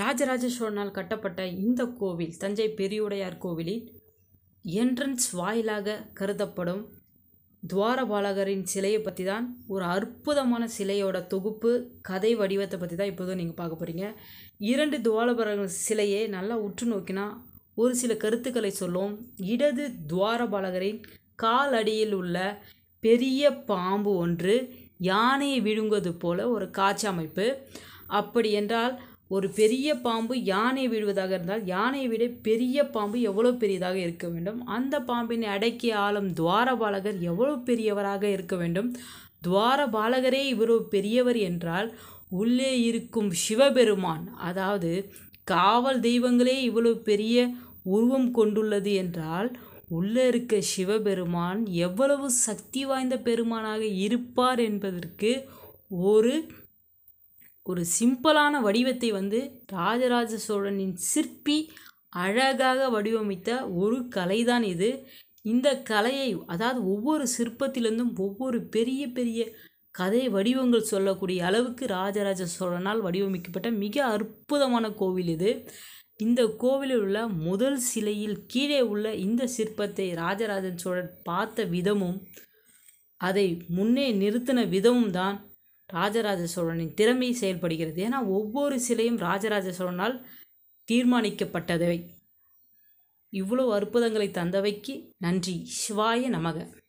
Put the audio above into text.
ராஜராஜ சோழனால் கட்டப்பட்ட இந்த கோவில் தஞ்சை பெரியுடையார் கோவிலில் என்ட்ரன்ஸ் வாயிலாக கருதப்படும் துவாரபாலகரின் சிலையை பற்றி தான் ஒரு அற்புதமான சிலையோட தொகுப்பு கதை வடிவத்தை பற்றி தான் இப்போதும் நீங்கள் பார்க்க போகிறீங்க இரண்டு துவாரபாலகர் சிலையை நல்லா உற்று நோக்கினா ஒரு சில கருத்துக்களை சொல்லும் இடது துவாரபாலகரின் கால் அடியில் உள்ள பெரிய பாம்பு ஒன்று யானையை விழுங்குவது போல ஒரு காட்சி அமைப்பு அப்படி என்றால் ஒரு பெரிய பாம்பு யானை விடுவதாக இருந்தால் யானையை விட பெரிய பாம்பு எவ்வளோ பெரியதாக இருக்க வேண்டும் அந்த பாம்பினை அடக்கிய ஆளும் துவாரபாலகர் எவ்வளோ பெரியவராக இருக்க வேண்டும் துவாரபாலகரே இவ்வளோ பெரியவர் என்றால் உள்ளே இருக்கும் சிவபெருமான் அதாவது காவல் தெய்வங்களே இவ்வளோ பெரிய உருவம் கொண்டுள்ளது என்றால் உள்ளே இருக்க சிவபெருமான் எவ்வளவு சக்தி வாய்ந்த பெருமானாக இருப்பார் என்பதற்கு ஒரு ஒரு சிம்பிளான வடிவத்தை வந்து ராஜராஜ சோழனின் சிற்பி அழகாக வடிவமைத்த ஒரு கலைதான் இது இந்த கலையை அதாவது ஒவ்வொரு சிற்பத்திலிருந்தும் ஒவ்வொரு பெரிய பெரிய கதை வடிவங்கள் சொல்லக்கூடிய அளவுக்கு ராஜராஜ சோழனால் வடிவமைக்கப்பட்ட மிக அற்புதமான கோவில் இது இந்த கோவிலில் உள்ள முதல் சிலையில் கீழே உள்ள இந்த சிற்பத்தை ராஜராஜன் சோழன் பார்த்த விதமும் அதை முன்னே நிறுத்தின விதமும் தான் ராஜராஜ சோழனின் திறமை செயல்படுகிறது ஏன்னா ஒவ்வொரு சிலையும் ராஜராஜ சோழனால் தீர்மானிக்கப்பட்டதவை இவ்வளோ அற்புதங்களை தந்தவைக்கு நன்றி சிவாய நமக